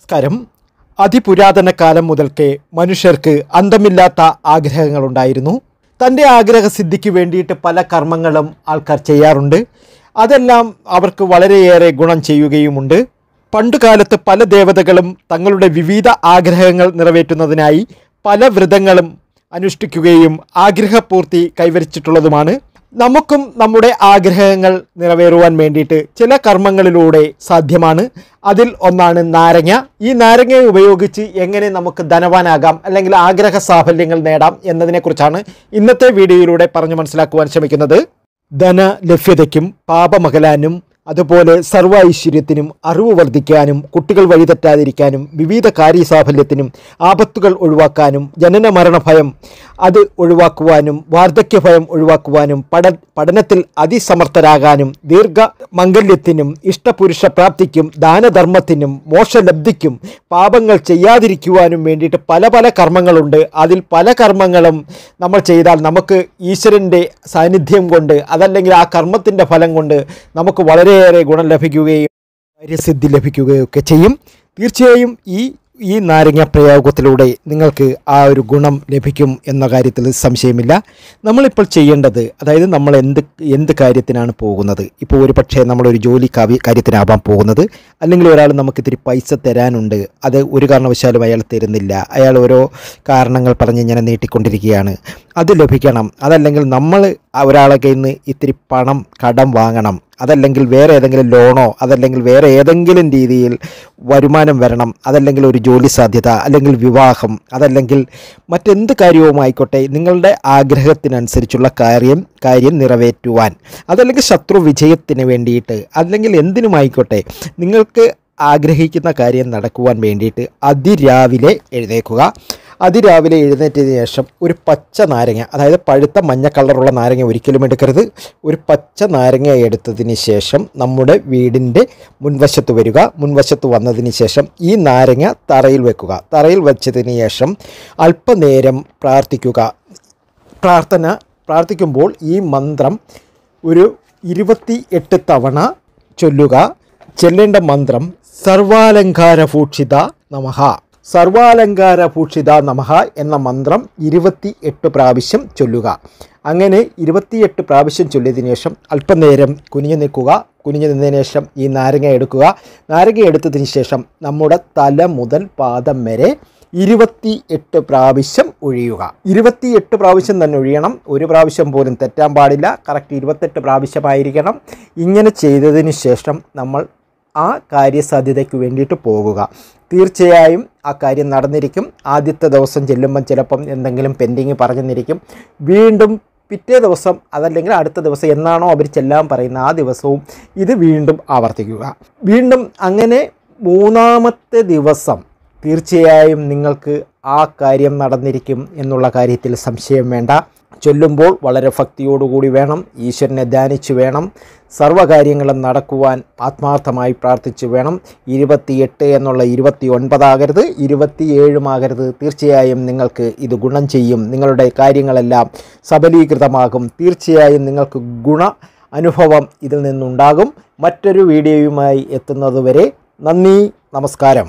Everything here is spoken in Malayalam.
നമസ്കാരം അതിപുരാതന കാലം മുതൽക്കേ മനുഷ്യർക്ക് അന്തമില്ലാത്ത ആഗ്രഹങ്ങളുണ്ടായിരുന്നു തൻ്റെ ആഗ്രഹസിദ്ധിക്ക് വേണ്ടിയിട്ട് പല കർമ്മങ്ങളും ആൾക്കാർ ചെയ്യാറുണ്ട് അതെല്ലാം അവർക്ക് വളരെയേറെ ഗുണം ചെയ്യുകയുമുണ്ട് പണ്ടുകാലത്ത് പല ദേവതകളും തങ്ങളുടെ വിവിധ ആഗ്രഹങ്ങൾ നിറവേറ്റുന്നതിനായി പല വ്രതങ്ങളും അനുഷ്ഠിക്കുകയും ആഗ്രഹപൂർത്തി കൈവരിച്ചിട്ടുള്ളതുമാണ് നമുക്കും നമ്മുടെ ആഗ്രഹങ്ങൾ നിറവേറുവാൻ വേണ്ടിയിട്ട് ചില കർമ്മങ്ങളിലൂടെ സാധ്യമാണ് അതിൽ ഒന്നാണ് നാരങ്ങ ഈ നാരങ്ങ ഉപയോഗിച്ച് എങ്ങനെ നമുക്ക് ധനവാനാകാം അല്ലെങ്കിൽ ആഗ്രഹ സാഫല്യങ്ങൾ നേടാം എന്നതിനെക്കുറിച്ചാണ് ഇന്നത്തെ വീഡിയോയിലൂടെ പറഞ്ഞു മനസ്സിലാക്കുവാൻ ശ്രമിക്കുന്നത് ധന ലഭ്യതയ്ക്കും പാപമകലാനും അതുപോലെ സർവ്വ അറിവ് വർദ്ധിക്കാനും കുട്ടികൾ വഴിതെറ്റാതിരിക്കാനും വിവിധ കാര്യസാഫല്യത്തിനും ആപത്തുകൾ ഒഴിവാക്കാനും ജനന മരണഭയം അത് ഒഴിവാക്കുവാനും വാർദ്ധക്യഭയം ഒഴിവാക്കുവാനും പഠ പഠനത്തിൽ അതിസമർത്ഥരാകാനും ദീർഘ മംഗല്യത്തിനും ഇഷ്ടപുരുഷ പ്രാപ്തിക്കും ദാനധർമ്മത്തിനും മോശലബ്ധിക്കും പാപങ്ങൾ ചെയ്യാതിരിക്കുവാനും വേണ്ടിയിട്ട് പല പല കർമ്മങ്ങളുണ്ട് അതിൽ പല കർമ്മങ്ങളും നമ്മൾ ചെയ്താൽ നമുക്ക് ഈശ്വരൻ്റെ സാന്നിധ്യം കൊണ്ട് അതല്ലെങ്കിൽ ആ കർമ്മത്തിൻ്റെ ഫലം കൊണ്ട് നമുക്ക് വളരെയേറെ ഗുണം ലഭിക്കുകയും കാര്യസിദ്ധി ലഭിക്കുകയൊക്കെ ചെയ്യും തീർച്ചയായും ഈ ഈ നാരങ്ങ പ്രയോഗത്തിലൂടെ നിങ്ങൾക്ക് ആ ഒരു ഗുണം ലഭിക്കും എന്ന കാര്യത്തിൽ സംശയമില്ല നമ്മളിപ്പോൾ ചെയ്യേണ്ടത് അതായത് നമ്മൾ എന്ത് എന്ത് കാര്യത്തിനാണ് പോകുന്നത് ഇപ്പോൾ ഒരു പക്ഷേ നമ്മളൊരു ജോലി കാവ്യ കാര്യത്തിനാവാൻ പോകുന്നത് അല്ലെങ്കിൽ ഒരാൾ നമുക്ക് ഇത്തിരി പൈസ തരാനുണ്ട് അത് ഒരു കാരണവശാലും അയാൾ തരുന്നില്ല അയാൾ ഓരോ കാരണങ്ങൾ പറഞ്ഞ് ഇങ്ങനെ നീട്ടിക്കൊണ്ടിരിക്കുകയാണ് അത് ലഭിക്കണം അതല്ലെങ്കിൽ നമ്മൾ ഒരാളെ കയ്യിൽ നിന്ന് ഇത്തിരി പണം കടം വാങ്ങണം അതല്ലെങ്കിൽ വേറെ ഏതെങ്കിലും ലോണോ അതല്ലെങ്കിൽ വേറെ ഏതെങ്കിലും രീതിയിൽ വരുമാനം വരണം അതല്ലെങ്കിൽ ഒരു ജോലി സാധ്യത അല്ലെങ്കിൽ വിവാഹം അതല്ലെങ്കിൽ മറ്റെന്ത് കാര്യവുമായിക്കോട്ടെ നിങ്ങളുടെ ആഗ്രഹത്തിനനുസരിച്ചുള്ള കാര്യം കാര്യം നിറവേറ്റുവാൻ അതല്ലെങ്കിൽ ശത്രു വിജയത്തിന് വേണ്ടിയിട്ട് അല്ലെങ്കിൽ എന്തിനുമായിക്കോട്ടെ നിങ്ങൾക്ക് ആഗ്രഹിക്കുന്ന കാര്യം നടക്കുവാൻ വേണ്ടിയിട്ട് അതിരാവിലെ എഴുതേക്കുക അതിരാവിലെ എഴുന്നേറ്റതിന് ശേഷം ഒരു പച്ച നാരങ്ങ അതായത് പഴുത്ത മഞ്ഞ കളറുള്ള നാരങ്ങ ഒരിക്കലും എടുക്കരുത് ഒരു പച്ച നാരങ്ങ എടുത്തതിന് ശേഷം നമ്മുടെ വീടിൻ്റെ മുൻവശത്ത് വരിക മുൻവശത്ത് വന്നതിന് ശേഷം ഈ നാരങ്ങ തറയിൽ വെക്കുക തറയിൽ വെച്ചതിന് ശേഷം അല്പനേരം പ്രാർത്ഥിക്കുക പ്രാർത്ഥന പ്രാർത്ഥിക്കുമ്പോൾ ഈ മന്ത്രം ഒരു ഇരുപത്തി എട്ട് തവണ ചൊല്ലുക ചൊല്ലേണ്ട മന്ത്രം സർവാലങ്കാരഭൂഷിത നമഹ സർവാലങ്കാരഭൂഷിത നമഹ എന്ന മന്ത്രം ഇരുപത്തി എട്ട് പ്രാവശ്യം ചൊല്ലുക അങ്ങനെ ഇരുപത്തിയെട്ട് പ്രാവശ്യം ചൊല്ലിയതിനു ശേഷം അല്പനേരം കുനിഞ്ഞു നിൽക്കുക കുനിഞ്ഞു നിന്നതിന് ശേഷം ഈ നാരങ്ങ എടുക്കുക നാരങ്ങ എടുത്തതിന് ശേഷം നമ്മുടെ തല മുതൽ പാദം വരെ ഇരുപത്തി എട്ട് പ്രാവശ്യം ഒഴിയുക എട്ട് പ്രാവശ്യം തന്നെ ഒഴിയണം ഒരു പ്രാവശ്യം പോലും തെറ്റാൻ പാടില്ല കറക്റ്റ് ഇരുപത്തെട്ട് പ്രാവശ്യമായിരിക്കണം ഇങ്ങനെ ചെയ്തതിന് ശേഷം നമ്മൾ ആ കാര്യസാധ്യതയ്ക്ക് വേണ്ടിയിട്ട് പോകുക തീർച്ചയായും ആ കാര്യം നടന്നിരിക്കും ആദ്യത്തെ ദിവസം ചെല്ലുമ്പം ചിലപ്പം എന്തെങ്കിലും പെൻഡിങ് പറഞ്ഞെന്നിരിക്കും വീണ്ടും പിറ്റേ ദിവസം അതല്ലെങ്കിൽ അടുത്ത ദിവസം എന്നാണോ അവർ ചെല്ലാൻ പറയുന്ന ആ ദിവസവും ഇത് വീണ്ടും ആവർത്തിക്കുക വീണ്ടും അങ്ങനെ മൂന്നാമത്തെ ദിവസം തീർച്ചയായും നിങ്ങൾക്ക് ആ കാര്യം നടന്നിരിക്കും എന്നുള്ള കാര്യത്തിൽ സംശയം വേണ്ട ചൊല്ലുമ്പോൾ വളരെ ഭക്തിയോടുകൂടി വേണം ഈശ്വരനെ ധ്യാനിച്ചു വേണം സർവ്വകാര്യങ്ങളും നടക്കുവാൻ ആത്മാർത്ഥമായി പ്രാർത്ഥിച്ചു വേണം ഇരുപത്തിയെട്ട് എന്നുള്ള ഇരുപത്തി ഒൻപതാകരുത് ഇരുപത്തിയേഴുമാകരുത് തീർച്ചയായും നിങ്ങൾക്ക് ഇത് ഗുണം ചെയ്യും നിങ്ങളുടെ കാര്യങ്ങളെല്ലാം സബലീകൃതമാകും തീർച്ചയായും നിങ്ങൾക്ക് ഗുണ അനുഭവം ഇതിൽ നിന്നുണ്ടാകും മറ്റൊരു വീഡിയോയുമായി എത്തുന്നതുവരെ നന്ദി നമസ്കാരം